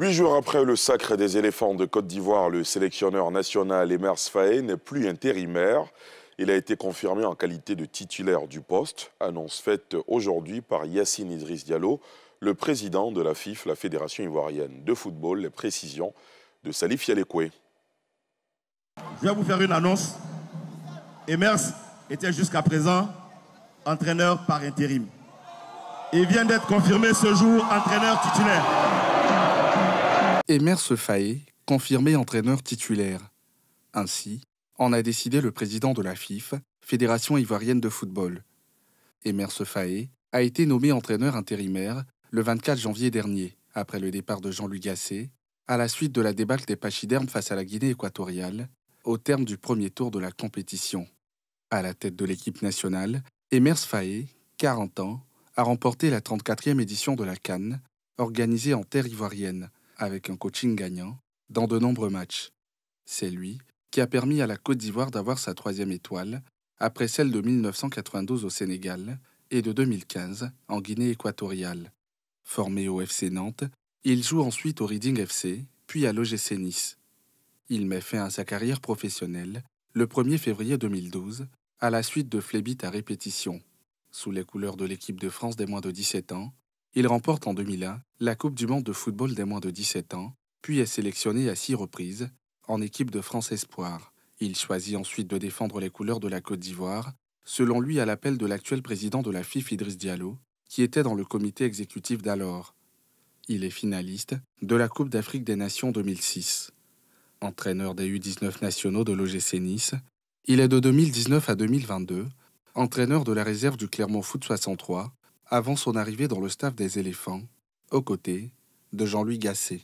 Huit jours après le sacre des éléphants de Côte d'Ivoire, le sélectionneur national Emers Faé n'est plus intérimaire. Il a été confirmé en qualité de titulaire du poste, annonce faite aujourd'hui par Yassine Idriss Diallo, le président de la FIF, la Fédération ivoirienne de football, les précisions de Salif Yalekoué. Je vais vous faire une annonce. Emers était jusqu'à présent entraîneur par intérim. Il vient d'être confirmé ce jour entraîneur titulaire. Emers Sefaé, confirmé entraîneur titulaire. Ainsi, en a décidé le président de la FIF, Fédération ivoirienne de football. Emers Sefaé a été nommé entraîneur intérimaire le 24 janvier dernier, après le départ de Jean-Luc Gasset, à la suite de la débâcle des pachydermes face à la Guinée équatoriale, au terme du premier tour de la compétition. À la tête de l'équipe nationale, Emers Faé, 40 ans, a remporté la 34e édition de la Cannes, organisée en terre ivoirienne, avec un coaching gagnant dans de nombreux matchs. C'est lui qui a permis à la Côte d'Ivoire d'avoir sa troisième étoile après celle de 1992 au Sénégal et de 2015 en Guinée équatoriale. Formé au FC Nantes, il joue ensuite au Reading FC, puis à l'OGC Nice. Il met fin à sa carrière professionnelle le 1er février 2012 à la suite de flébites à répétition. Sous les couleurs de l'équipe de France des moins de 17 ans, il remporte en 2001 la Coupe du monde de football des moins de 17 ans, puis est sélectionné à six reprises en équipe de France Espoir. Il choisit ensuite de défendre les couleurs de la Côte d'Ivoire, selon lui à l'appel de l'actuel président de la FIF Idriss Diallo, qui était dans le comité exécutif d'alors. Il est finaliste de la Coupe d'Afrique des Nations 2006. Entraîneur des U19 nationaux de l'OGC Nice, il est de 2019 à 2022 entraîneur de la réserve du Clermont Foot 63 avant son arrivée dans le staff des éléphants, aux côtés de Jean-Louis Gasset.